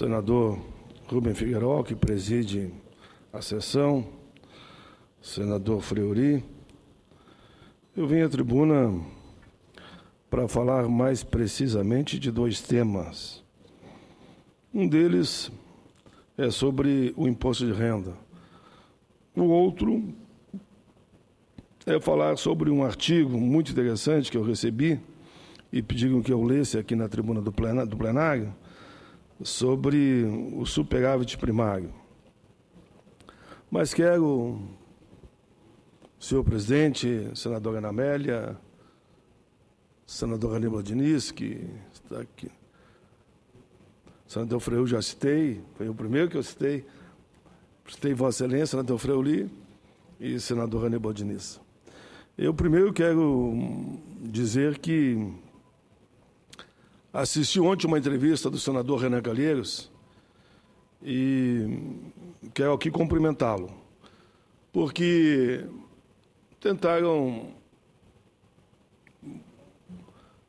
senador Rubem Figueiró, que preside a sessão, senador Freuri. Eu vim à tribuna para falar mais precisamente de dois temas. Um deles é sobre o imposto de renda. O outro é falar sobre um artigo muito interessante que eu recebi e pediram que eu lesse aqui na tribuna do plenário, sobre o superávit primário. Mas quero, senhor presidente, senadora Ana Amélia, senadora Aníbal Diniz, que está aqui, senador Freu já citei, foi o primeiro que eu citei, citei Vossa Excelência, senador Li e senador Aníbal Diniz. Eu primeiro quero dizer que Assisti ontem uma entrevista do senador Renan Calheiros e quero aqui cumprimentá-lo, porque tentaram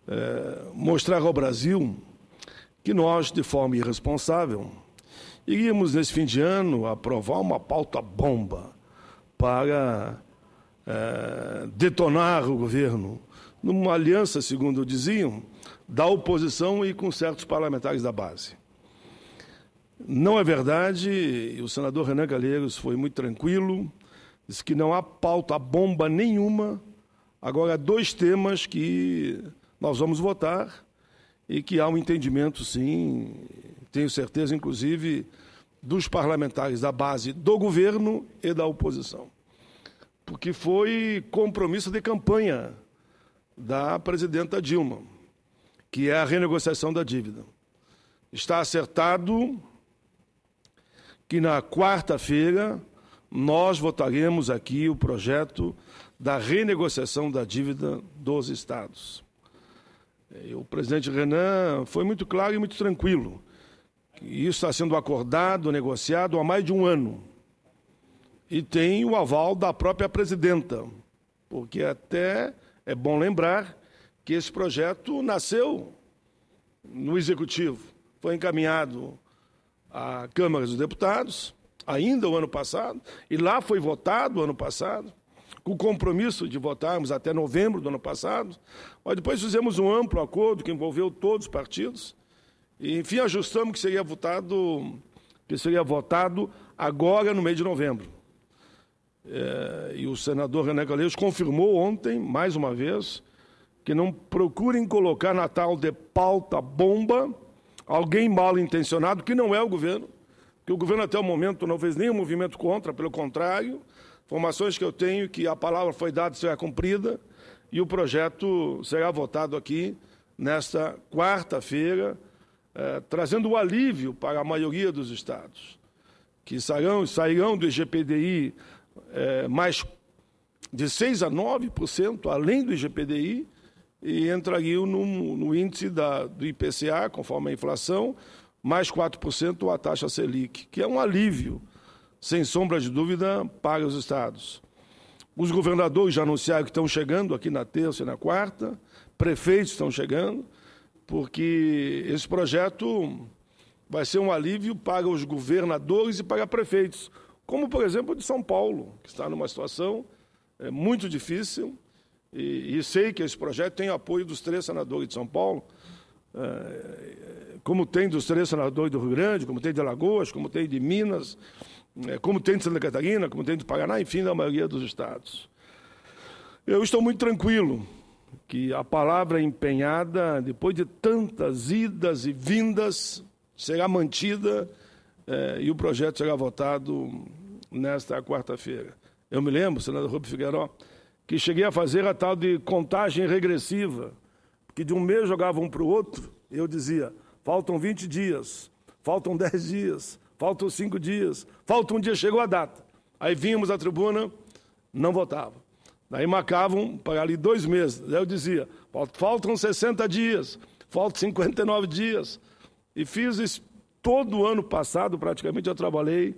é, mostrar ao Brasil que nós, de forma irresponsável, iríamos, nesse fim de ano, aprovar uma pauta bomba para é, detonar o governo numa aliança, segundo diziam, da oposição e com certos parlamentares da base. Não é verdade, o senador Renan Calheiros foi muito tranquilo, disse que não há pauta, bomba nenhuma. Agora, há dois temas que nós vamos votar e que há um entendimento, sim, tenho certeza, inclusive, dos parlamentares da base do governo e da oposição. Porque foi compromisso de campanha da presidenta Dilma, que é a renegociação da dívida. Está acertado que na quarta-feira nós votaremos aqui o projeto da renegociação da dívida dos estados. É, o presidente Renan foi muito claro e muito tranquilo. Isso está sendo acordado, negociado há mais de um ano. E tem o aval da própria presidenta, porque até é bom lembrar que esse projeto nasceu no Executivo, foi encaminhado à Câmara dos Deputados, ainda o ano passado, e lá foi votado o ano passado, com o compromisso de votarmos até novembro do ano passado, mas depois fizemos um amplo acordo que envolveu todos os partidos, e enfim ajustamos que seria votado, que seria votado agora no mês de novembro. É, e o senador René Calheiros confirmou ontem, mais uma vez, que não procurem colocar na tal de pauta bomba alguém mal intencionado, que não é o governo, que o governo até o momento não fez nenhum movimento contra, pelo contrário, informações que eu tenho é que a palavra foi dada será cumprida e o projeto será votado aqui nesta quarta-feira, é, trazendo o alívio para a maioria dos estados, que sairão, sairão do IGPDI é, mais de 6% a 9%, além do IGPDI, e entrariam no, no índice da, do IPCA, conforme a inflação, mais 4% a taxa Selic, que é um alívio, sem sombra de dúvida, para os estados. Os governadores já anunciaram que estão chegando aqui na terça e na quarta, prefeitos estão chegando, porque esse projeto vai ser um alívio para os governadores e para prefeitos, como por exemplo de São Paulo, que está numa situação é, muito difícil, e, e, sei que esse projeto tem apoio dos três senadores de São Paulo, é, é, como tem dos três senadores do Rio Grande, como tem de Alagoas, como tem de Minas, é, como tem de Santa Catarina, como tem de Paraná, enfim, da maioria dos estados. Eu estou muito tranquilo que a palavra empenhada, depois de tantas idas e vindas, será mantida é, e o projeto será votado nesta quarta-feira. Eu me lembro, senador Rubio Figueiró, que cheguei a fazer a tal de contagem regressiva, que de um mês jogava um para o outro, e eu dizia, faltam 20 dias, faltam 10 dias, faltam 5 dias, falta um dia, chegou a data. Aí vínhamos à tribuna, não votava. Daí marcavam para ali dois meses. Daí eu dizia, faltam 60 dias, faltam 59 dias. E fiz isso todo ano passado, praticamente, eu trabalhei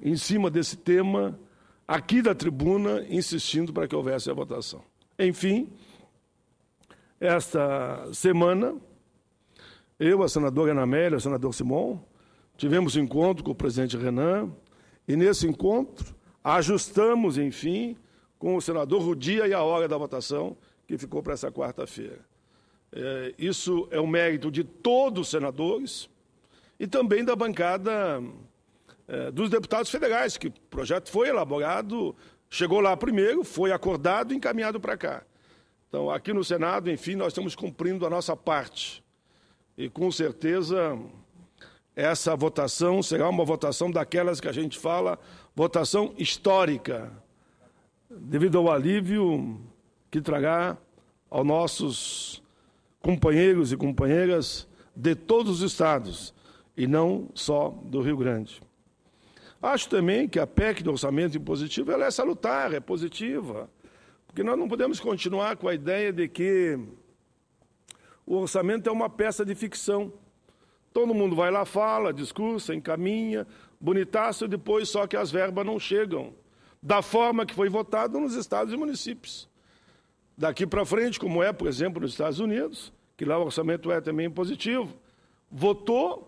em cima desse tema, aqui da tribuna, insistindo para que houvesse a votação. Enfim, esta semana, eu, a senadora Ana Amélia, o senador Simon, tivemos um encontro com o presidente Renan, e nesse encontro ajustamos, enfim, com o senador o dia e a hora da votação, que ficou para essa quarta-feira. É, isso é um mérito de todos os senadores e também da bancada eh, dos deputados federais, que o projeto foi elaborado, chegou lá primeiro, foi acordado e encaminhado para cá. Então, aqui no Senado, enfim, nós estamos cumprindo a nossa parte. E com certeza essa votação será uma votação daquelas que a gente fala, votação histórica, devido ao alívio que trará aos nossos companheiros e companheiras de todos os estados, e não só do Rio Grande. Acho também que a PEC do orçamento impositivo ela é salutar, é positiva, porque nós não podemos continuar com a ideia de que o orçamento é uma peça de ficção. Todo mundo vai lá, fala, discursa, encaminha, bonitaço, depois só que as verbas não chegam da forma que foi votado nos estados e municípios. Daqui para frente, como é, por exemplo, nos Estados Unidos, que lá o orçamento é também positivo, votou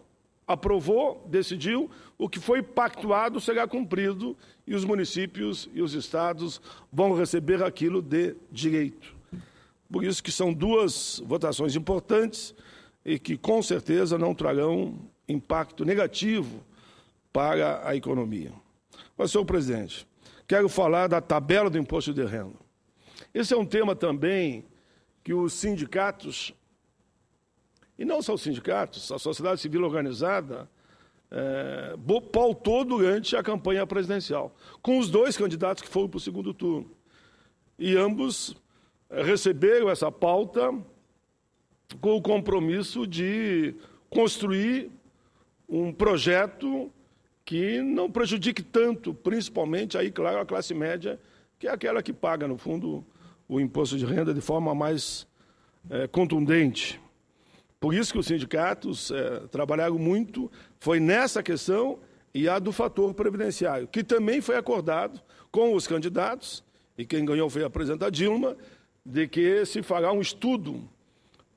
aprovou, decidiu, o que foi pactuado será cumprido e os municípios e os estados vão receber aquilo de direito. Por isso que são duas votações importantes e que com certeza não trarão impacto negativo para a economia. Mas, senhor presidente, quero falar da tabela do imposto de renda. Esse é um tema também que os sindicatos e não só os sindicatos, a sociedade civil organizada, é, pautou durante a campanha presidencial, com os dois candidatos que foram para o segundo turno. E ambos é, receberam essa pauta com o compromisso de construir um projeto que não prejudique tanto, principalmente aí, claro, a classe média, que é aquela que paga, no fundo, o imposto de renda de forma mais é, contundente. Por isso que os sindicatos é, trabalharam muito, foi nessa questão e a do fator previdenciário, que também foi acordado com os candidatos, e quem ganhou foi a presidenta Dilma, de que se fará um estudo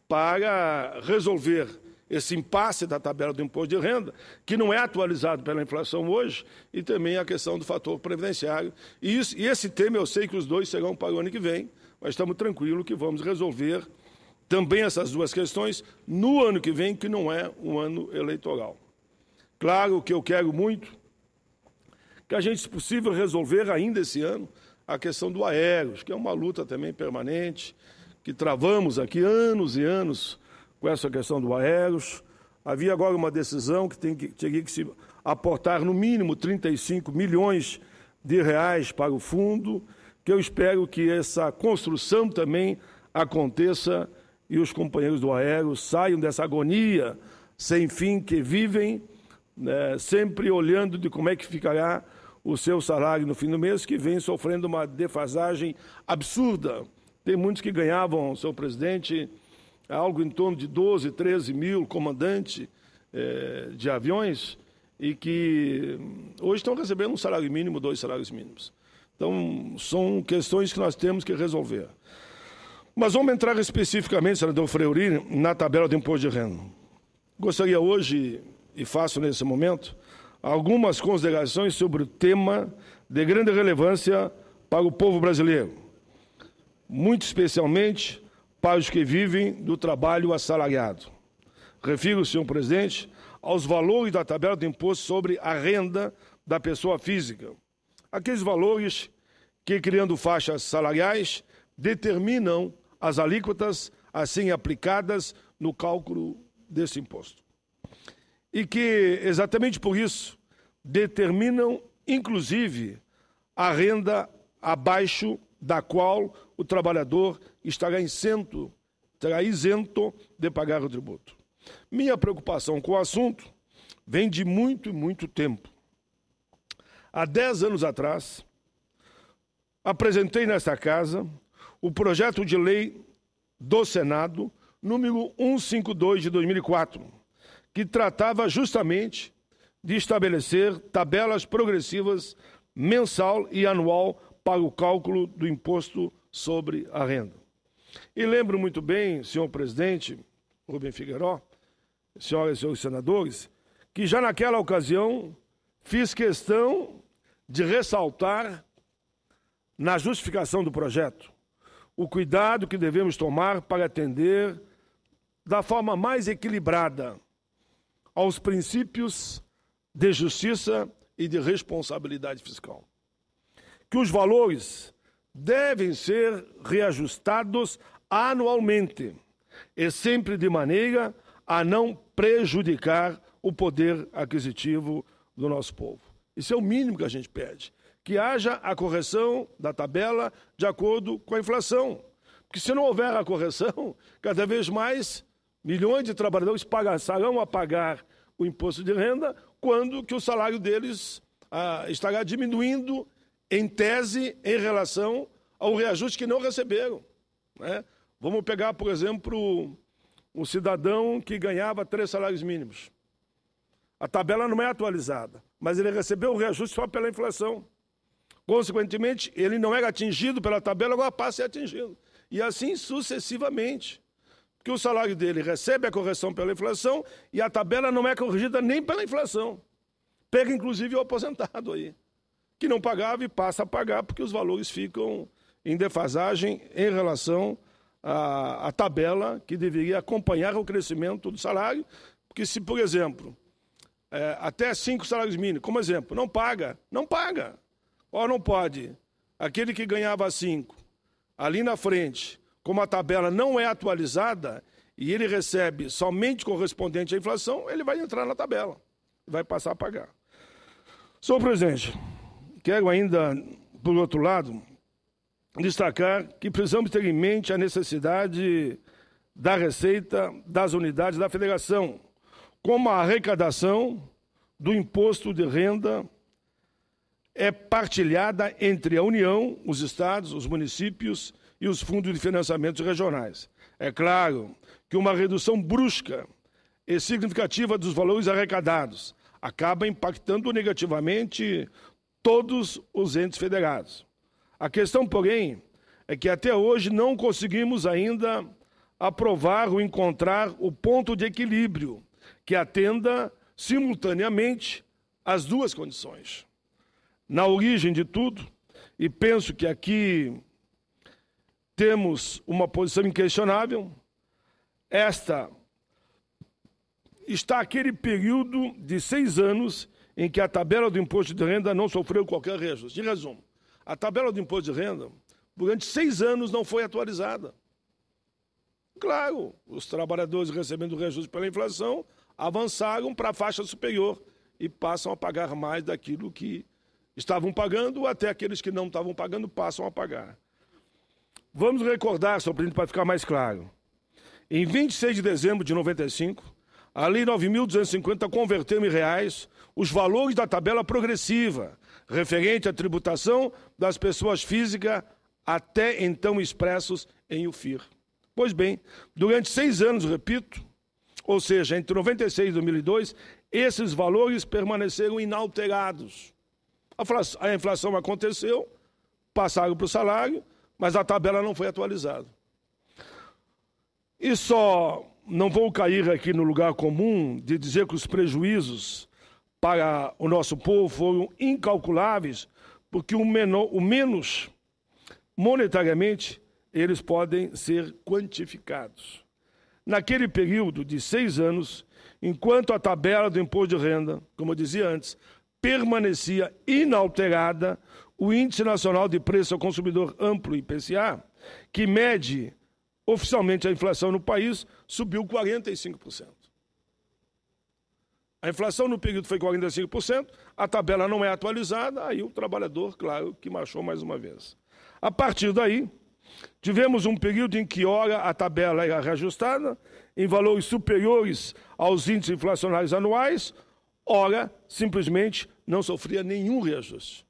para resolver esse impasse da tabela do imposto de renda, que não é atualizado pela inflação hoje, e também a questão do fator previdenciário. E, isso, e esse tema eu sei que os dois serão para o ano que vem, mas estamos tranquilos que vamos resolver também essas duas questões no ano que vem, que não é um ano eleitoral. Claro que eu quero muito que a gente, se possível, resolver ainda esse ano a questão do aéreos, que é uma luta também permanente, que travamos aqui anos e anos com essa questão do aéreos. Havia agora uma decisão que, tem que teria que se aportar no mínimo 35 milhões de reais para o fundo, que eu espero que essa construção também aconteça e os companheiros do aéreo saiam dessa agonia sem fim que vivem, né, sempre olhando de como é que ficará o seu salário no fim do mês, que vem sofrendo uma defasagem absurda. Tem muitos que ganhavam, seu presidente, algo em torno de 12, 13 mil comandante eh, de aviões e que hoje estão recebendo um salário mínimo, dois salários mínimos. Então, são questões que nós temos que resolver. Mas vamos entrar especificamente, senador Freurini, na tabela do imposto de renda. Gostaria hoje, e faço nesse momento, algumas considerações sobre o tema de grande relevância para o povo brasileiro, muito especialmente para os que vivem do trabalho assalariado. Refiro, senhor presidente, aos valores da tabela do imposto sobre a renda da pessoa física. Aqueles valores que, criando faixas salariais, determinam as alíquotas assim aplicadas no cálculo desse imposto. E que, exatamente por isso, determinam, inclusive, a renda abaixo da qual o trabalhador estará isento, estará isento de pagar o tributo. Minha preocupação com o assunto vem de muito, muito tempo. Há dez anos atrás, apresentei nesta casa o projeto de lei do Senado número 152 de 2004, que tratava justamente de estabelecer tabelas progressivas mensal e anual para o cálculo do imposto sobre a renda. E lembro muito bem, senhor presidente Rubem Figueiró, senhoras e senhores senadores, que já naquela ocasião fiz questão de ressaltar na justificação do projeto o cuidado que devemos tomar para atender da forma mais equilibrada aos princípios de justiça e de responsabilidade fiscal. Que os valores devem ser reajustados anualmente e sempre de maneira a não prejudicar o poder aquisitivo do nosso povo. Isso é o mínimo que a gente pede que haja a correção da tabela de acordo com a inflação. Porque se não houver a correção, cada vez mais milhões de trabalhadores passarão a pagar o imposto de renda quando que o salário deles ah, estará diminuindo em tese em relação ao reajuste que não receberam. Né? Vamos pegar, por exemplo, um cidadão que ganhava três salários mínimos. A tabela não é atualizada, mas ele recebeu o reajuste só pela inflação. Consequentemente, ele não era atingido pela tabela, agora passa a ser atingido. E assim sucessivamente. Porque o salário dele recebe a correção pela inflação e a tabela não é corrigida nem pela inflação. Pega inclusive o aposentado aí, que não pagava e passa a pagar porque os valores ficam em defasagem em relação à, à tabela que deveria acompanhar o crescimento do salário. Porque se, por exemplo, é, até cinco salários mínimos, como exemplo, não paga, não paga. Ó, não pode. Aquele que ganhava cinco, ali na frente, como a tabela não é atualizada e ele recebe somente correspondente à inflação, ele vai entrar na tabela, vai passar a pagar. Senhor presidente, quero ainda, por outro lado, destacar que precisamos ter em mente a necessidade da receita das unidades da federação, como a arrecadação do imposto de renda é partilhada entre a União, os estados, os municípios e os fundos de financiamento regionais. É claro que uma redução brusca e significativa dos valores arrecadados acaba impactando negativamente todos os entes federados. A questão, porém, é que até hoje não conseguimos ainda aprovar ou encontrar o ponto de equilíbrio que atenda simultaneamente as duas condições na origem de tudo, e penso que aqui temos uma posição inquestionável. Esta está aquele período de seis anos em que a tabela do imposto de renda não sofreu qualquer reajuste. Em resumo, a tabela do imposto de renda, durante seis anos, não foi atualizada. Claro, os trabalhadores recebendo reajuste pela inflação avançaram para a faixa superior e passam a pagar mais daquilo que estavam pagando, até aqueles que não estavam pagando passam a pagar. Vamos recordar, só para ficar mais claro. Em 26 de dezembro de 95, a Lei 9.250 converteu em reais os valores da tabela progressiva, referente à tributação das pessoas físicas até então expressos em UFIR. Pois bem, durante seis anos, repito, ou seja, entre 96 e 2002, esses valores permaneceram inalterados. A inflação aconteceu, passaram para o salário, mas a tabela não foi atualizada. E só não vou cair aqui no lugar comum de dizer que os prejuízos para o nosso povo foram incalculáveis, porque o, menor, o menos monetariamente eles podem ser quantificados. Naquele período de seis anos, enquanto a tabela do imposto de renda, como eu dizia antes, permanecia inalterada o Índice Nacional de Preço ao Consumidor Amplo, IPCA, que mede oficialmente a inflação no país, subiu 45%. A inflação no período foi 45%, a tabela não é atualizada, aí o trabalhador, claro, que marchou mais uma vez. A partir daí, tivemos um período em que, ora, a tabela era reajustada em valores superiores aos índices inflacionários anuais, ora, simplesmente não sofria nenhum reajuste.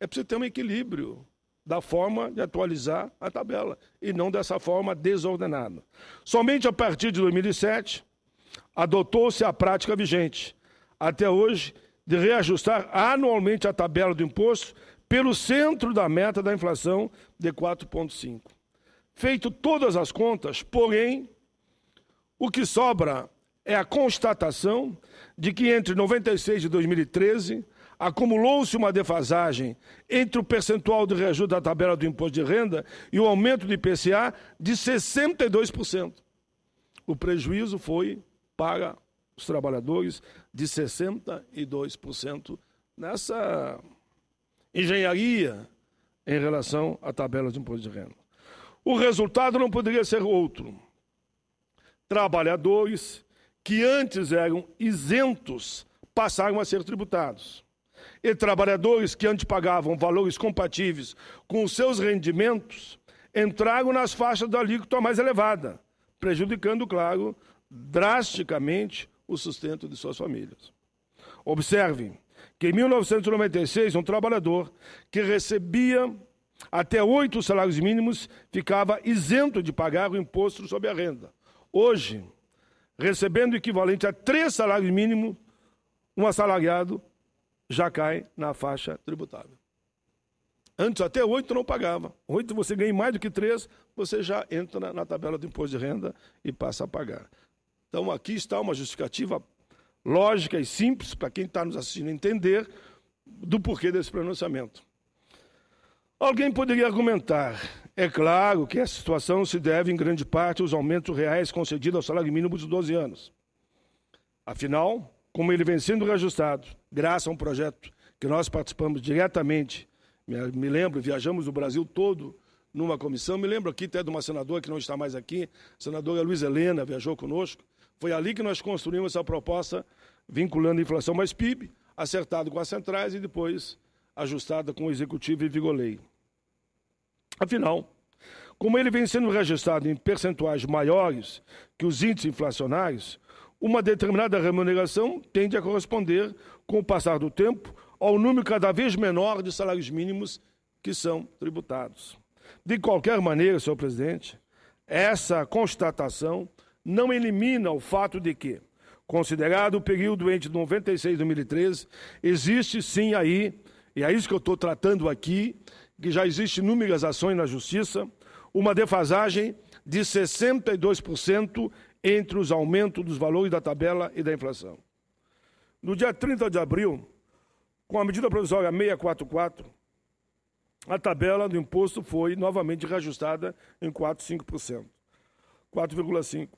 É preciso ter um equilíbrio da forma de atualizar a tabela e não dessa forma desordenada. Somente a partir de 2007 adotou-se a prática vigente, até hoje, de reajustar anualmente a tabela do imposto pelo centro da meta da inflação de 4,5. Feito todas as contas, porém, o que sobra é a constatação de que entre 96 e 2013 acumulou-se uma defasagem entre o percentual de reajuste da tabela do imposto de renda e o aumento do IPCA de 62%. O prejuízo foi para os trabalhadores de 62% nessa engenharia em relação à tabela de imposto de renda. O resultado não poderia ser outro. Trabalhadores que antes eram isentos passaram a ser tributados. E trabalhadores que antes pagavam valores compatíveis com os seus rendimentos entraram nas faixas da alíquota mais elevada, prejudicando, claro, drasticamente o sustento de suas famílias. Observem que em 1996, um trabalhador que recebia até oito salários mínimos ficava isento de pagar o imposto sobre a renda. Hoje, recebendo o equivalente a três salários mínimos, um assalariado já cai na faixa tributável. Antes até oito não pagava. Oito você ganha mais do que três, você já entra na, tabela do imposto de renda e passa a pagar. Então aqui está uma justificativa lógica e simples para quem está nos assistindo entender do porquê desse pronunciamento. Alguém poderia argumentar é claro que essa situação se deve, em grande parte, aos aumentos reais concedidos ao salário mínimo dos 12 anos. Afinal, como ele vem sendo reajustado, graças a um projeto que nós participamos diretamente, me lembro, viajamos o Brasil todo numa comissão, me lembro aqui até de uma senadora que não está mais aqui, a senadora Luiz Helena viajou conosco, foi ali que nós construímos essa proposta vinculando a inflação mais PIB, acertado com as centrais e depois ajustada com o executivo e vigolei. Afinal, como ele vem sendo registrado em percentuais maiores que os índices inflacionários, uma determinada remuneração tende a corresponder, com o passar do tempo, ao número cada vez menor de salários mínimos que são tributados. De qualquer maneira, senhor presidente, essa constatação não elimina o fato de que, considerado o período entre 96 e 2013, existe sim aí, e é isso que eu estou tratando aqui, que já existem inúmeras ações na Justiça, uma defasagem de 62% entre os aumentos dos valores da tabela e da inflação. No dia 30 de abril, com a medida provisória 644, a tabela do imposto foi novamente reajustada em 4,5%. 4,5%.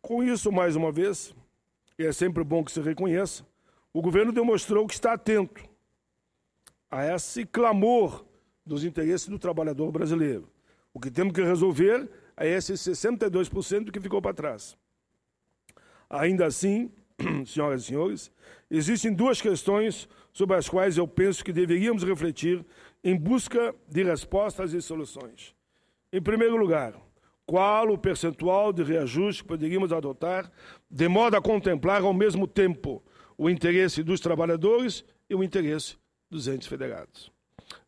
Com isso, mais uma vez, e é sempre bom que se reconheça, o governo demonstrou que está atento a esse clamor dos interesses do trabalhador brasileiro. O que temos que resolver é esses 62% que ficou para trás. Ainda assim, senhoras e senhores, existem duas questões sobre as quais eu penso que deveríamos refletir em busca de respostas e soluções. Em primeiro lugar, qual o percentual de reajuste que poderíamos adotar de modo a contemplar ao mesmo tempo o interesse dos trabalhadores e o interesse dos entes federados?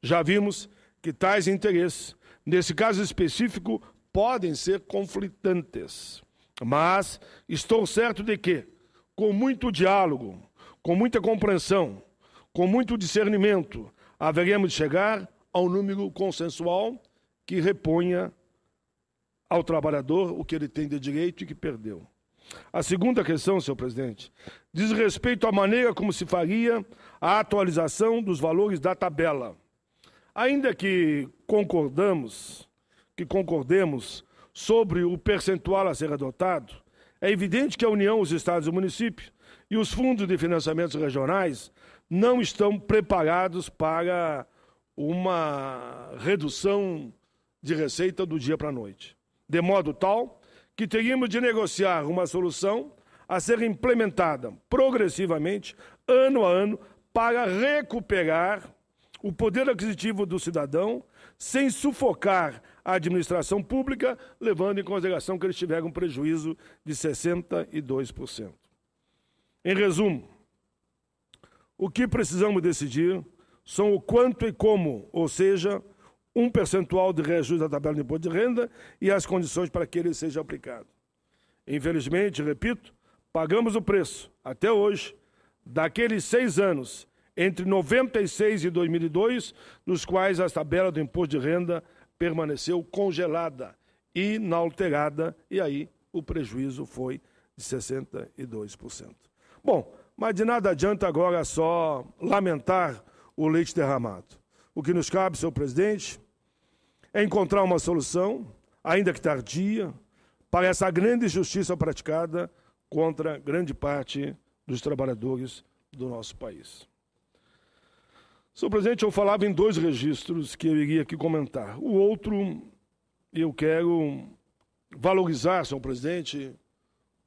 Já vimos que tais interesses, nesse caso específico, podem ser conflitantes. Mas estou certo de que, com muito diálogo, com muita compreensão, com muito discernimento, haveremos de chegar a um número consensual que reponha ao trabalhador o que ele tem de direito e que perdeu. A segunda questão, senhor presidente, diz respeito à maneira como se faria a atualização dos valores da tabela. Ainda que concordamos, que concordemos sobre o percentual a ser adotado, é evidente que a União, os estados e o município e os fundos de financiamentos regionais não estão preparados para uma redução de receita do dia para a noite. De modo tal que teríamos de negociar uma solução a ser implementada progressivamente, ano a ano, para recuperar o poder aquisitivo do cidadão sem sufocar a administração pública, levando em consideração que eles tiveram um prejuízo de 62%. Em resumo, o que precisamos decidir são o quanto e como, ou seja, um percentual de reajuste da tabela de imposto de renda e as condições para que ele seja aplicado. Infelizmente, repito, pagamos o preço, até hoje, daqueles seis anos entre 96 e 2002, nos quais a tabela do imposto de renda permaneceu congelada, inalterada, e aí o prejuízo foi de 62%. Bom, mas de nada adianta agora só lamentar o leite derramado. O que nos cabe, senhor presidente, é encontrar uma solução, ainda que tardia, para essa grande injustiça praticada contra grande parte dos trabalhadores do nosso país. Senhor presidente, eu falava em dois registros que eu iria aqui comentar. O outro, eu quero valorizar, senhor presidente,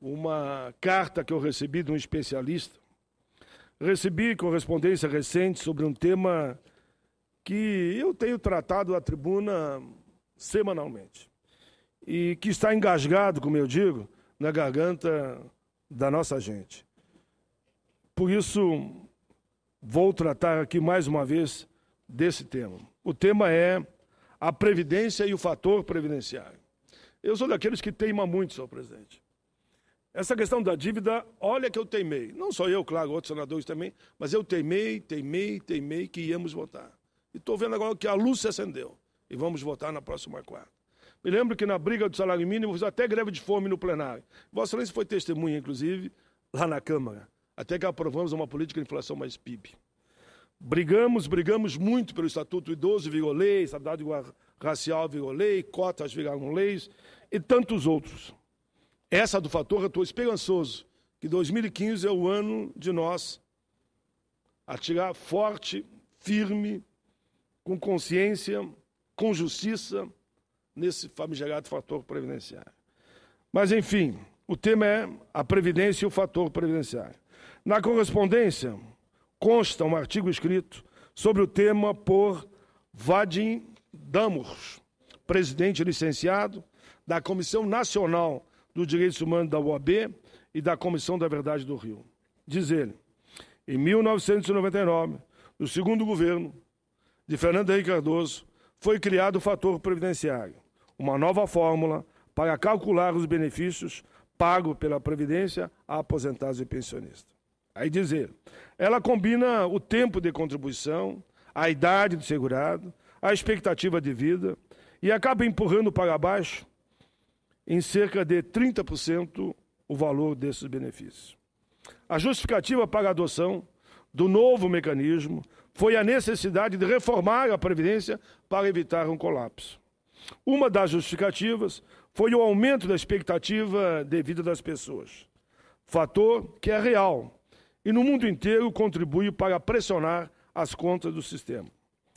uma carta que eu recebi de um especialista. Recebi correspondência recente sobre um tema que eu tenho tratado à tribuna semanalmente e que está engasgado, como eu digo, na garganta da nossa gente. Por isso, vou tratar aqui mais uma vez desse tema. O tema é a previdência e o fator previdenciário. Eu sou daqueles que teima muito, senhor presidente. Essa questão da dívida, olha que eu teimei. Não só eu, claro, outros senadores também, mas eu teimei, teimei, teimei que íamos votar. E estou vendo agora que a luz se acendeu e vamos votar na próxima quarta. Me lembro que na briga do salário mínimo, fiz até greve de fome no plenário. Vossa Excelência foi testemunha, inclusive, lá na Câmara até que aprovamos uma política de inflação mais PIB. Brigamos, brigamos muito pelo Estatuto Idoso, virou lei, Estabilidade Racial virou lei, cotas viraram leis e tantos outros. Essa do fator, eu estou esperançoso que 2015 é o ano de nós atirar forte, firme, com consciência, com justiça, nesse famigerado fator previdenciário. Mas, enfim, o tema é a previdência e o fator previdenciário. Na correspondência, consta um artigo escrito sobre o tema por Vadim Damurs, presidente licenciado da Comissão Nacional dos Direitos Humanos da OAB e da Comissão da Verdade do Rio. Diz ele, em 1999, no segundo governo de Fernando Henrique Cardoso, foi criado o fator previdenciário, uma nova fórmula para calcular os benefícios pagos pela Previdência a aposentados e pensionistas. Aí dizer, ela combina o tempo de contribuição, a idade do segurado, a expectativa de vida e acaba empurrando para baixo em cerca de 30% o valor desses benefícios. A justificativa para a adoção do novo mecanismo foi a necessidade de reformar a Previdência para evitar um colapso. Uma das justificativas foi o aumento da expectativa de vida das pessoas, fator que é real e no mundo inteiro contribui para pressionar as contas do sistema.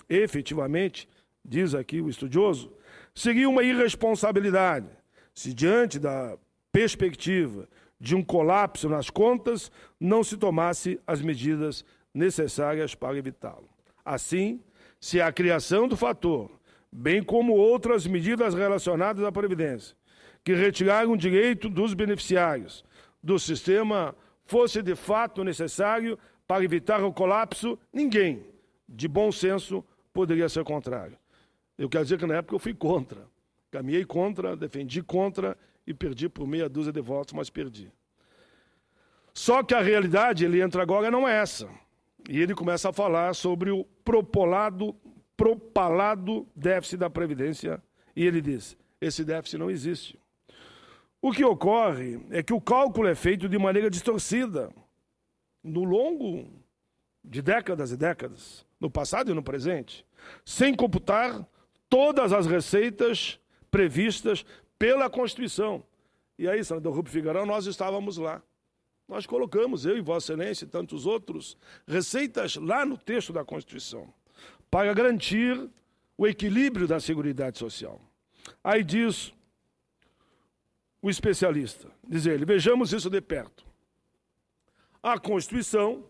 Efetivamente, diz aqui o estudioso, seria uma irresponsabilidade se, diante da perspectiva de um colapso nas contas, não se tomasse as medidas necessárias para evitá-lo. Assim, se a criação do fator, bem como outras medidas relacionadas à Previdência, que retiraram direito dos beneficiários do sistema fosse de fato necessário para evitar o colapso, ninguém, de bom senso, poderia ser contrário. Eu quero dizer que na época eu fui contra. Caminhei contra, defendi contra e perdi por meia dúzia de votos, mas perdi. Só que a realidade, ele entra agora, não é essa. E ele começa a falar sobre o propolado, propalado déficit da Previdência. E ele diz: esse déficit não existe. O que ocorre é que o cálculo é feito de maneira distorcida, no longo de décadas e décadas, no passado e no presente, sem computar todas as receitas previstas pela Constituição. E aí, senador Rubio Figueiredo, nós estávamos lá. Nós colocamos, eu e Vossa Excelência e tantos outros, receitas lá no texto da Constituição, para garantir o equilíbrio da Seguridade Social. Aí diz o especialista. Diz ele: vejamos isso de perto. A Constituição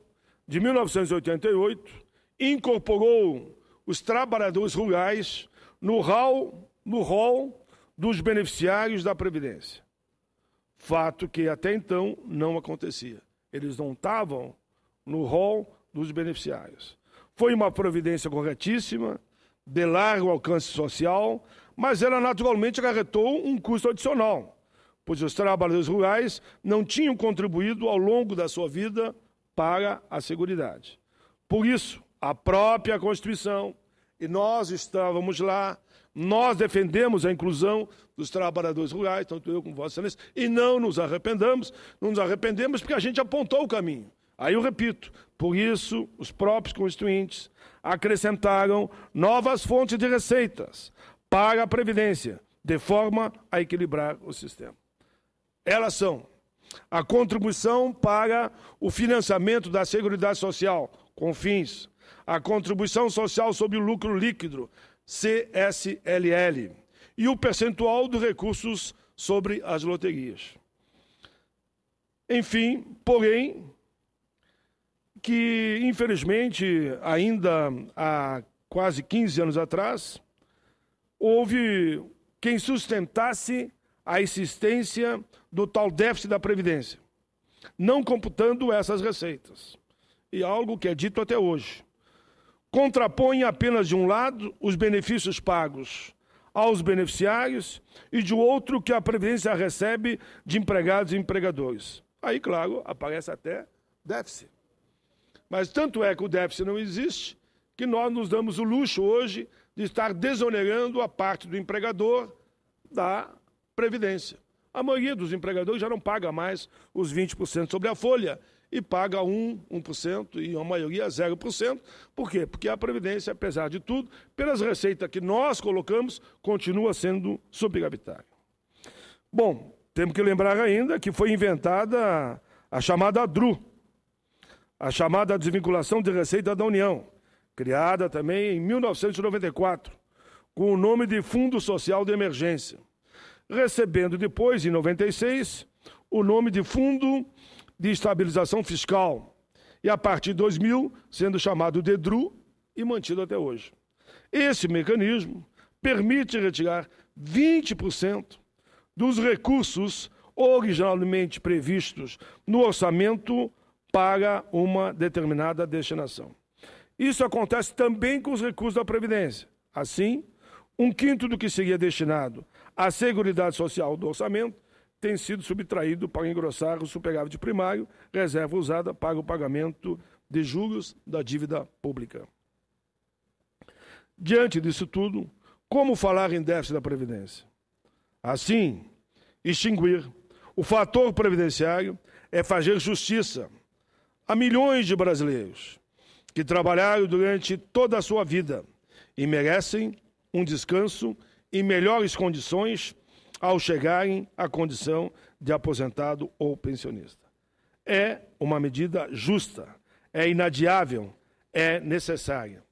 de 1988 incorporou os trabalhadores rurais no hall, no hall dos beneficiários da Previdência. Fato que até então não acontecia. Eles não estavam no rol dos beneficiários. Foi uma providência corretíssima, de largo alcance social, mas ela naturalmente acarretou um custo adicional pois os trabalhadores rurais não tinham contribuído ao longo da sua vida para a Seguridade. Por isso, a própria Constituição, e nós estávamos lá, nós defendemos a inclusão dos trabalhadores rurais, tanto eu como Vossa Excelência, e não nos arrependamos, não nos arrependemos porque a gente apontou o caminho. Aí eu repito, por isso os próprios constituintes acrescentaram novas fontes de receitas para a Previdência, de forma a equilibrar o sistema. Elas são a contribuição para o financiamento da Seguridade Social, com fins, a contribuição social sobre o lucro líquido, CSLL, e o percentual dos recursos sobre as loterias. Enfim, porém, que infelizmente, ainda há quase 15 anos atrás, houve quem sustentasse a existência do tal déficit da Previdência, não computando essas receitas. E algo que é dito até hoje. Contrapõe apenas de um lado os benefícios pagos aos beneficiários e de outro que a Previdência recebe de empregados e empregadores. Aí, claro, aparece até déficit. Mas tanto é que o déficit não existe que nós nos damos o luxo hoje de estar desonerando a parte do empregador da Previdência a maioria dos empregadores já não paga mais os 20% sobre a folha e paga 1%, 1% e a maioria 0%. É por quê? Porque a Previdência, apesar de tudo, pelas receitas que nós colocamos, continua sendo subgravitária. Bom, temos que lembrar ainda que foi inventada a chamada DRU, a chamada desvinculação de receita da União, criada também em 1994, com o nome de Fundo Social de Emergência recebendo depois, em 96, o nome de Fundo de Estabilização Fiscal, e a partir de 2000, sendo chamado de Dru e mantido até hoje. Esse mecanismo permite retirar 20% dos recursos originalmente previstos no orçamento para uma determinada destinação. Isso acontece também com os recursos da Previdência. Assim, um quinto do que seria destinado a Seguridade Social do orçamento tem sido subtraído para engrossar o superávit primário, reserva usada para o pagamento de juros da dívida pública. Diante disso tudo, como falar em déficit da Previdência? Assim, extinguir o fator previdenciário é fazer justiça a milhões de brasileiros que trabalharam durante toda a sua vida e merecem um descanso em melhores condições ao chegarem à condição de aposentado ou pensionista. É uma medida justa, é inadiável, é necessária.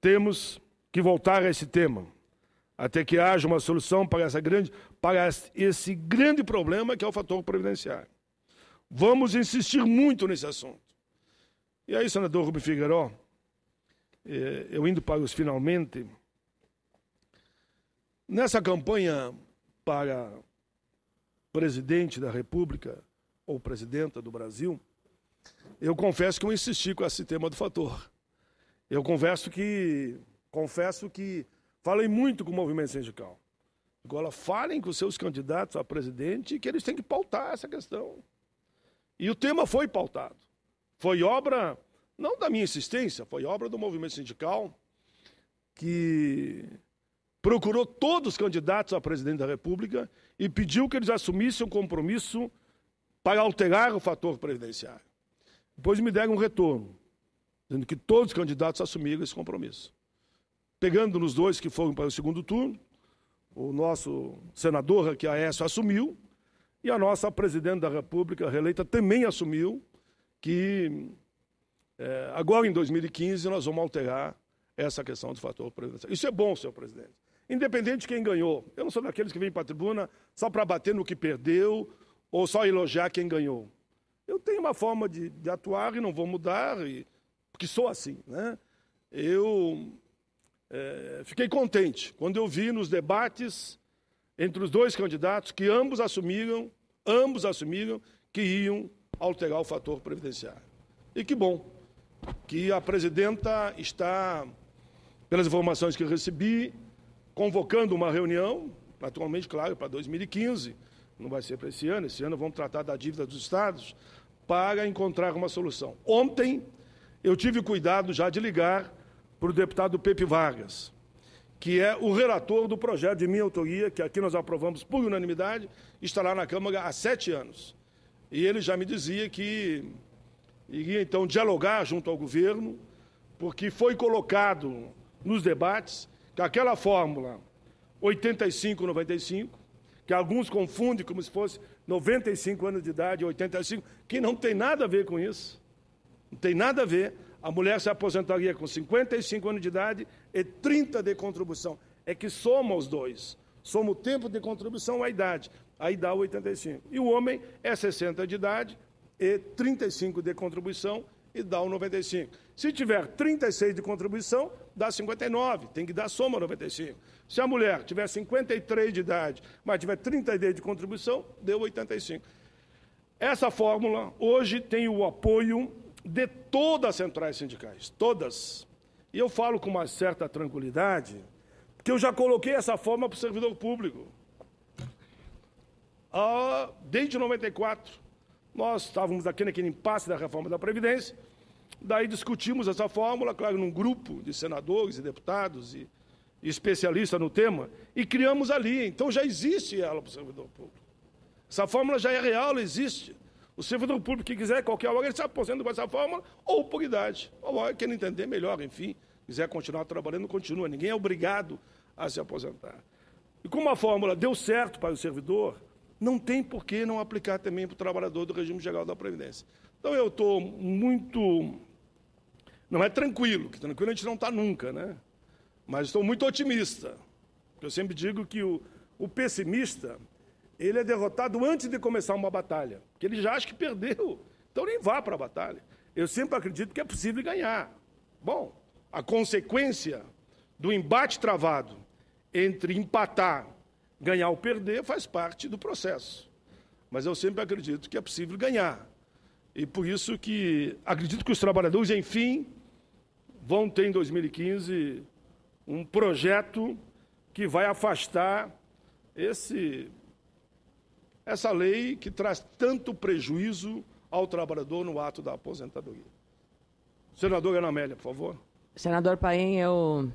Temos que voltar a esse tema, até que haja uma solução para, essa grande, para esse grande problema que é o fator previdenciário. Vamos insistir muito nesse assunto. E aí, senador Rubem Figueiró, eh, eu indo para os finalmente, Nessa campanha para presidente da República ou presidenta do Brasil, eu confesso que eu insisti com esse tema do fator. Eu confesso que confesso que falei muito com o movimento sindical. Agora falem com os seus candidatos a presidente que eles têm que pautar essa questão. E o tema foi pautado. Foi obra não da minha insistência, foi obra do movimento sindical que procurou todos os candidatos a presidente da República e pediu que eles assumissem um compromisso para alterar o fator presidenciário. Depois me deram um retorno, dizendo que todos os candidatos assumiram esse compromisso. Pegando nos dois que foram para o segundo turno, o nosso senador Raquel Aécio, assumiu, e a nossa presidente da República, reeleita, também assumiu que é, agora em 2015 nós vamos alterar essa questão do fator presidencial. Isso é bom, senhor presidente independente de quem ganhou. Eu não sou daqueles que vêm para a tribuna só para bater no que perdeu ou só elogiar quem ganhou. Eu tenho uma forma de, de atuar e não vou mudar, e, porque sou assim. Né? Eu é, fiquei contente quando eu vi nos debates entre os dois candidatos que ambos assumiram, ambos assumiram que iam alterar o fator previdenciário. E que bom que a presidenta está, pelas informações que recebi, convocando uma reunião, naturalmente, claro, para 2015, não vai ser para esse ano, esse ano vamos tratar da dívida dos estados, para encontrar uma solução. Ontem, eu tive cuidado já de ligar para o deputado Pepe Vargas, que é o relator do projeto de minha autoria, que aqui nós aprovamos por unanimidade, está lá na Câmara há sete anos. E ele já me dizia que iria então dialogar junto ao governo, porque foi colocado nos debates que aquela fórmula 85-95, que alguns confundem como se fosse 95 anos de idade, 85, que não tem nada a ver com isso. Não tem nada a ver. A mulher se aposentaria com 55 anos de idade e 30 de contribuição. É que soma os dois. Soma o tempo de contribuição à idade. Aí dá 85. E o homem é 60 de idade e 35 de contribuição e dá o um 95. Se tiver 36 de contribuição, dá 59, tem que dar soma 95. Se a mulher tiver 53 de idade, mas tiver 30 de contribuição, deu 85. Essa fórmula hoje tem o apoio de todas as centrais sindicais, todas. E eu falo com uma certa tranquilidade, porque eu já coloquei essa fórmula para o servidor público. Ah, desde 94, nós estávamos aqui naquele impasse da reforma da Previdência, daí discutimos essa fórmula, claro, num grupo de senadores e deputados e especialistas no tema, e criamos ali. Então já existe ela para o servidor público. Essa fórmula já é real, ela existe. O servidor público que quiser, qualquer hora, ele se aposenta com essa fórmula, ou por idade, ou a hora que ele entender melhor, enfim, quiser continuar trabalhando, continua. Ninguém é obrigado a se aposentar. E como a fórmula deu certo para o servidor, não tem por que não aplicar também para o trabalhador do regime geral da Previdência. Então eu estou muito. Não é tranquilo, que tranquilo a gente não está nunca, né? Mas estou muito otimista. Eu sempre digo que o, o pessimista ele é derrotado antes de começar uma batalha, porque ele já acha que perdeu. Então nem vá para a batalha. Eu sempre acredito que é possível ganhar. Bom, a consequência do embate travado entre empatar Ganhar ou perder faz parte do processo. Mas eu sempre acredito que é possível ganhar. E por isso que acredito que os trabalhadores, enfim, vão ter em 2015 um projeto que vai afastar esse essa lei que traz tanto prejuízo ao trabalhador no ato da aposentadoria. Senador Ana Amélia, por favor. Senador Paim, eu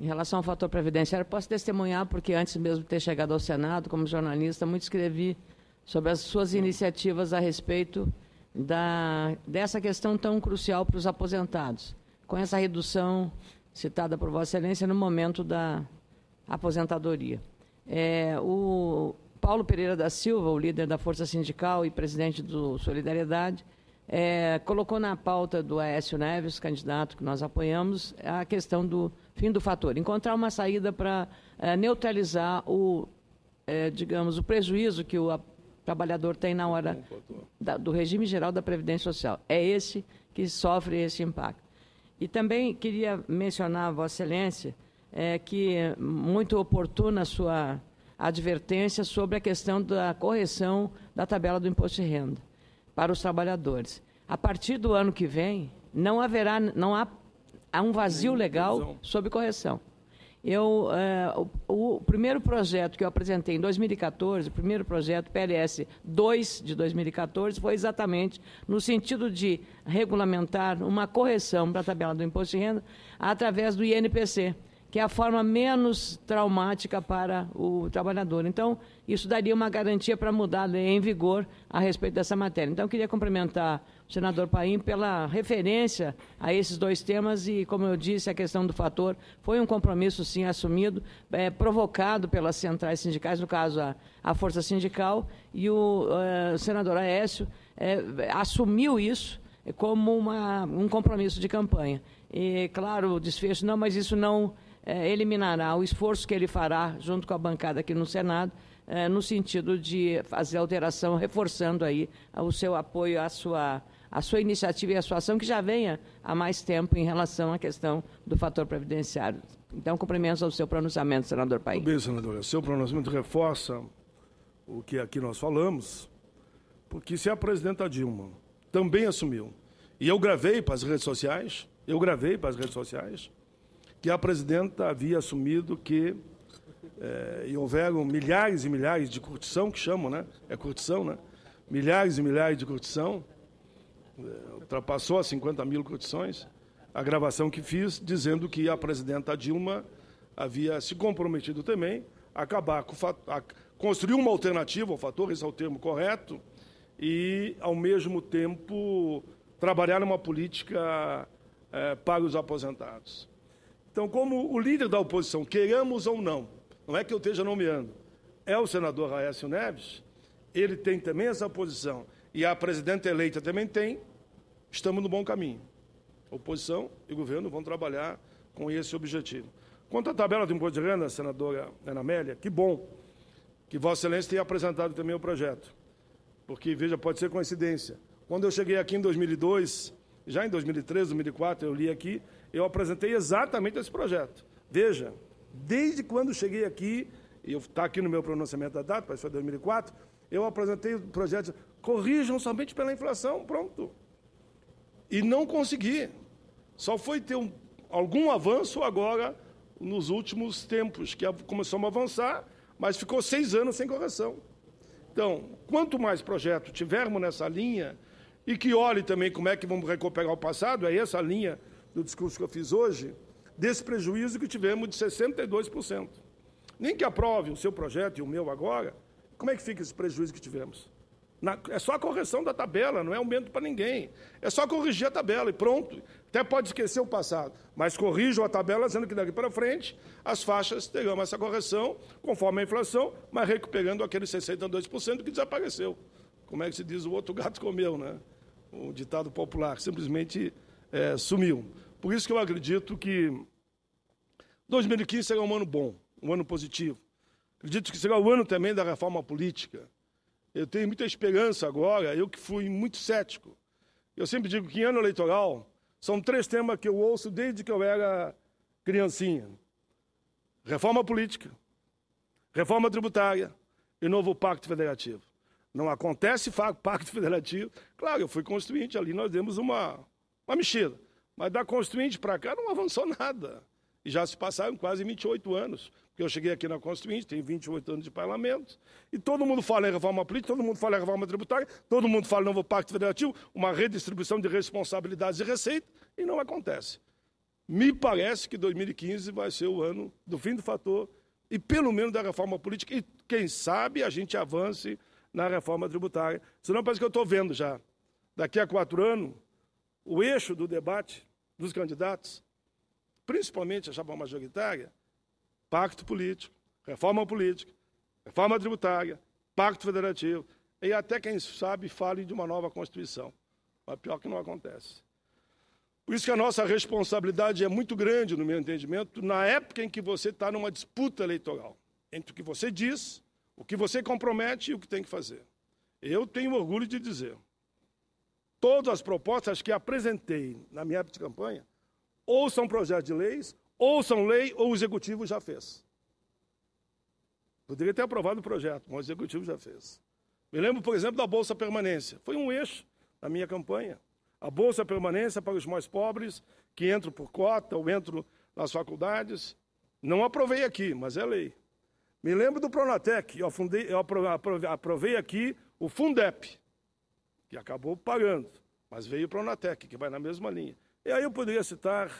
em relação ao fator previdenciário, posso testemunhar, porque antes mesmo de ter chegado ao Senado, como jornalista, muito escrevi sobre as suas iniciativas a respeito da, dessa questão tão crucial para os aposentados. Com essa redução citada por Vossa Excelência no momento da aposentadoria. É, o Paulo Pereira da Silva, o líder da Força Sindical e presidente do Solidariedade, é, colocou na pauta do Aécio Neves, candidato que nós apoiamos, a questão do fim do fator, encontrar uma saída para é, neutralizar o, é, digamos, o prejuízo que o a, trabalhador tem na hora da, do regime geral da Previdência Social. É esse que sofre esse impacto. E também queria mencionar, Vossa Excelência, é, que é muito oportuna a sua advertência sobre a questão da correção da tabela do imposto de renda para os trabalhadores. A partir do ano que vem, não haverá, não há Há um vazio legal sob correção. Eu, eh, o, o, primeiro projeto que eu apresentei em 2014, o primeiro projeto PLS 2 de 2014, foi exatamente no sentido de regulamentar uma correção para a tabela do imposto de renda através do INPC, que é a forma menos traumática para o trabalhador. Então, isso daria uma garantia para mudar a lei em vigor a respeito dessa matéria. Então, eu queria cumprimentar senador Paim pela referência a esses dois temas e, como eu disse, a questão do fator foi um compromisso, sim, assumido, é, provocado pelas centrais sindicais, no caso a, a Força Sindical, e o uh, senador Aécio é, assumiu isso como uma, um compromisso de campanha. E, claro, o desfecho, não, mas isso não é, eliminará o esforço que ele fará junto com a bancada aqui no Senado eh, no sentido de fazer alteração, reforçando aí ah, o seu apoio à sua, à sua iniciativa e à sua ação, que já venha há mais tempo em relação à questão do fator previdenciário. Então, cumprimentos ao seu pronunciamento, senador Paim. Muito bem, senadora. Seu pronunciamento reforça o que aqui nós falamos, porque se a presidenta Dilma também assumiu, e eu gravei para as redes sociais, eu gravei para as redes sociais, que a presidenta havia assumido que é, e houveram milhares e milhares de curtição, que chamam, né? É curtição, né? Milhares e milhares de curtição, é, ultrapassou as 50 mil curtições, a gravação que fiz dizendo que a presidenta Dilma havia se comprometido também a acabar com a, construir uma alternativa ao fator, esse é o termo correto, e, ao mesmo tempo, trabalhar numa política é, para os aposentados. Então, como o líder da oposição, queremos ou não, não é que eu esteja nomeando, é o senador Raécio Neves, ele tem também essa posição, e a presidenta eleita também tem, estamos no bom caminho. Oposição e governo vão trabalhar com esse objetivo. Quanto à tabela do imposto de renda, senadora Ana Amélia, que bom que Vossa Excelência tenha apresentado também o projeto, porque, veja, pode ser coincidência. Quando eu cheguei aqui em 2002, já em 2003, 2004, eu li aqui, eu apresentei exatamente esse projeto. Veja, Desde quando cheguei aqui, e está aqui no meu pronunciamento da data, parece que foi 2004, eu apresentei o projeto, corrijam somente pela inflação, pronto. E não consegui. Só foi ter um, algum avanço agora, nos últimos tempos, que começamos a avançar, mas ficou seis anos sem correção. Então, quanto mais projeto tivermos nessa linha, e que olhe também como é que vamos recuperar o passado, é essa a linha do discurso que eu fiz hoje, desse prejuízo que tivemos de 62%. Nem que aprove o seu projeto e o meu agora, como é que fica esse prejuízo que tivemos? Na, é só a correção da tabela, não é aumento para ninguém. É só corrigir a tabela e pronto. Até pode esquecer o passado, mas corrijam a tabela, dizendo que daqui para frente as faixas terão essa correção conforme a inflação, mas recuperando aqueles 62% que desapareceu. Como é que se diz, o outro gato comeu, né? O ditado popular simplesmente é, sumiu. Por isso que eu acredito que 2015 será um ano bom, um ano positivo. Acredito que será o ano também da reforma política. Eu tenho muita esperança agora, eu que fui muito cético. Eu sempre digo que em ano eleitoral são três temas que eu ouço desde que eu era criancinha: reforma política, reforma tributária e novo pacto federativo. Não acontece pacto federativo. Claro, eu fui construinte, ali nós demos uma, uma mexida. Mas da Constituinte para cá não avançou nada. E já se passaram quase 28 anos. Porque eu cheguei aqui na Constituinte, tenho 28 anos de parlamento, e todo mundo fala em reforma política, todo mundo fala em reforma tributária, todo mundo fala em novo pacto federativo, uma redistribuição de responsabilidades e receita, e não acontece. Me parece que 2015 vai ser o ano do fim do fator e pelo menos da reforma política, e quem sabe a gente avance na reforma tributária. Senão parece que eu estou vendo já. Daqui a quatro anos, o eixo do debate dos candidatos, principalmente a chapa majoritária, pacto político, reforma política, reforma tributária, pacto federativo, e até quem sabe fale de uma nova Constituição. Mas pior que não acontece. Por isso que a nossa responsabilidade é muito grande, no meu entendimento, na época em que você está numa disputa eleitoral, entre o que você diz, o que você compromete e o que tem que fazer. Eu tenho orgulho de dizer, todas as propostas que apresentei na minha época de campanha, ou são projetos de leis, ou são lei, ou o executivo já fez. Poderia ter aprovado o projeto, mas o executivo já fez. Me lembro, por exemplo, da Bolsa Permanência. Foi um eixo da minha campanha. A Bolsa Permanência para os mais pobres, que entram por cota ou entram nas faculdades. Não aprovei aqui, mas é lei. Me lembro do Pronatec. Eu, eu aprovei aqui o Fundep, que acabou pagando, mas veio para a Unatec, que vai na mesma linha. E aí eu poderia citar,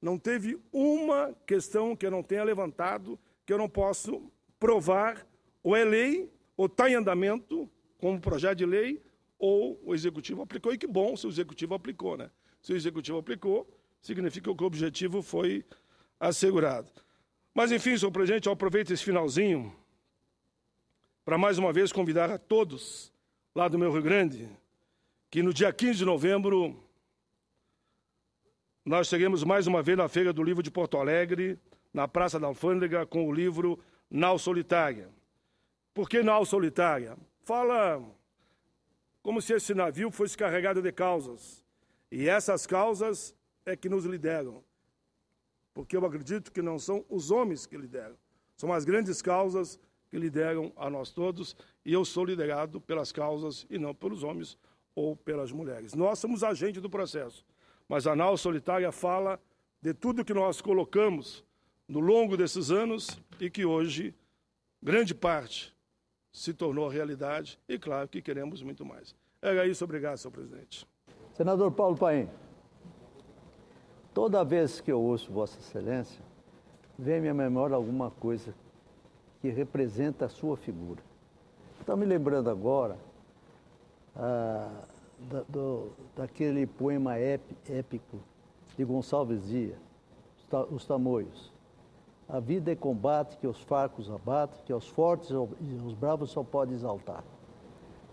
não teve uma questão que eu não tenha levantado, que eu não posso provar, ou é lei, ou está em andamento, como projeto de lei, ou o executivo aplicou, e que bom se o executivo aplicou, né? Se o executivo aplicou, significa que o objetivo foi assegurado. Mas, enfim, senhor presidente, eu aproveito esse finalzinho para mais uma vez convidar a todos lá do meu Rio Grande, que no dia 15 de novembro nós seguimos mais uma vez na Feira do Livro de Porto Alegre, na Praça da Alfândega, com o livro Nau Solitária. Por que Nau Solitária? Fala como se esse navio fosse carregado de causas. E essas causas é que nos lideram. Porque eu acredito que não são os homens que lideram, são as grandes causas que lideram a nós todos, e eu sou liderado pelas causas e não pelos homens ou pelas mulheres. Nós somos agentes do processo, mas a Nau Solitária fala de tudo que nós colocamos no longo desses anos e que hoje, grande parte, se tornou realidade e, claro, que queremos muito mais. Era isso, obrigado, senhor presidente. Senador Paulo Paim, toda vez que eu ouço Vossa Excelência, vem à minha memória alguma coisa que representa a sua figura. Estou me lembrando agora ah, da, do, daquele poema épico de Gonçalves Dias, Os Tamoios. A vida é combate que os farcos abatem, que os fortes e os bravos só podem exaltar.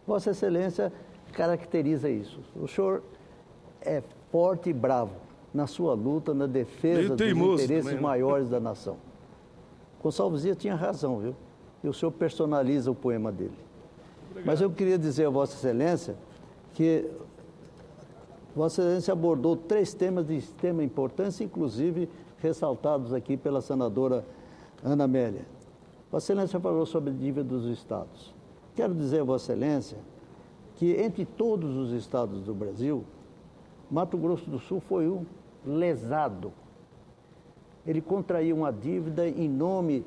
Vossa Excelência caracteriza isso. O senhor é forte e bravo na sua luta na defesa dos interesses também, né? maiores da nação. Gonçalves Dias tinha razão, viu? E o senhor personaliza o poema dele. Obrigado. Mas eu queria dizer a Vossa Excelência que Vossa Excelência abordou três temas de extrema importância, inclusive ressaltados aqui pela senadora Ana Amélia. Vossa Excelência falou sobre a dívida dos estados. Quero dizer a Vossa Excelência que entre todos os estados do Brasil, Mato Grosso do Sul foi um lesado ele contraiu uma dívida em nome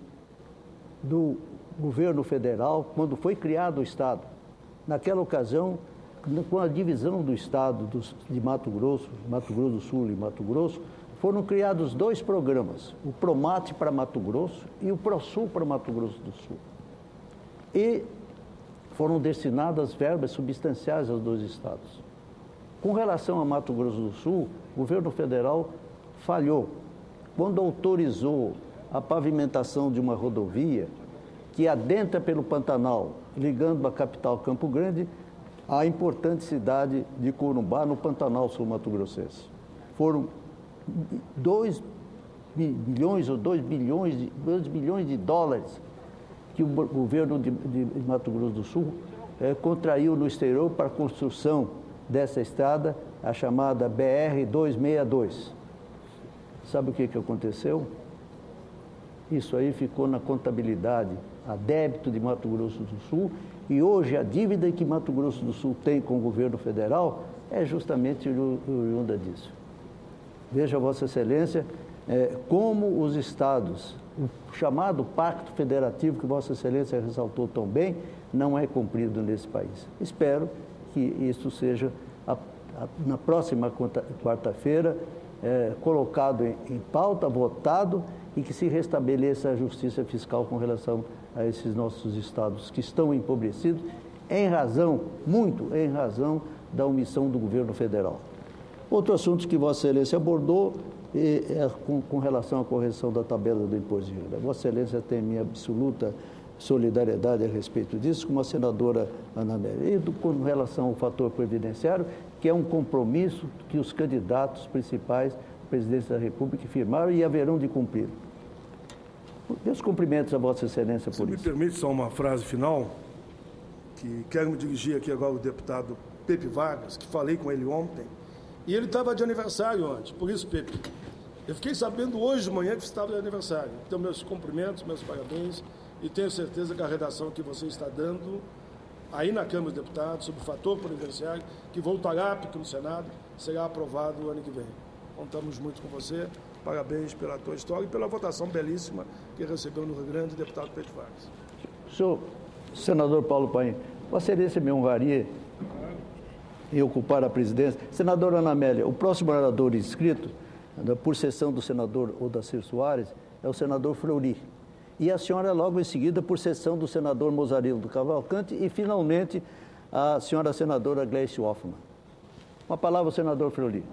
do governo federal, quando foi criado o Estado. Naquela ocasião, com a divisão do Estado de Mato Grosso, Mato Grosso do Sul e Mato Grosso, foram criados dois programas, o Promate para Mato Grosso e o ProSul para Mato Grosso do Sul. E foram destinadas verbas substanciais aos dois estados. Com relação a Mato Grosso do Sul, o governo federal falhou quando autorizou a pavimentação de uma rodovia que adentra pelo Pantanal, ligando a capital Campo Grande à importante cidade de Corumbá, no Pantanal sul Mato Grossense. Foram 2 milhões ou 2 bilhões, de, bilhões de dólares que o governo de, de, de Mato Grosso do Sul é, contraiu no exterior para a construção dessa estrada, a chamada BR-262. Sabe o que, que aconteceu? Isso aí ficou na contabilidade, a débito de Mato Grosso do Sul, e hoje a dívida que Mato Grosso do Sul tem com o governo federal é justamente oriunda disso. Veja, Vossa Excelência, é, como os estados, o chamado Pacto Federativo que Vossa Excelência ressaltou tão bem, não é cumprido nesse país. Espero que isso seja a, a, na próxima quarta-feira é, colocado em, em pauta, votado e que se restabeleça a justiça fiscal com relação a esses nossos estados que estão empobrecidos em razão, muito em razão da omissão do governo federal. Outro assunto que Vossa Excelência abordou é com, com relação à correção da tabela do imposto de renda. Vossa Excelência tem minha absoluta solidariedade a respeito disso, como a senadora Ana Maria. E do, com relação ao fator previdenciário, que é um compromisso que os candidatos principais à presidência da República firmaram e haverão de cumprir. Meus cumprimentos a Vossa Excelência por Se isso. me permite só uma frase final, que quero me dirigir aqui agora ao deputado Pepe Vargas, que falei com ele ontem, e ele estava de aniversário ontem, por isso, Pepe, eu fiquei sabendo hoje de manhã que estava de aniversário. Então, meus cumprimentos, meus parabéns, e tenho certeza que a redação que você está dando aí na Câmara dos Deputados, sobre o fator previdenciário, que voltará à PIC no Senado, será aprovado o ano que vem. Contamos muito com você, parabéns pela tua história e pela votação belíssima que recebeu no Rio Grande deputado Pedro Vargas. Senhor, senador Paulo Paim, você Excelência me honraria e ocupar a presidência. Senadora Ana Amélia, o próximo orador inscrito, né, por sessão do senador Odacir Soares, é o senador Fleury e a senhora logo em seguida por sessão do senador do Cavalcante e finalmente a senhora senadora Gleice Hoffmann. Uma palavra, senador Freulim.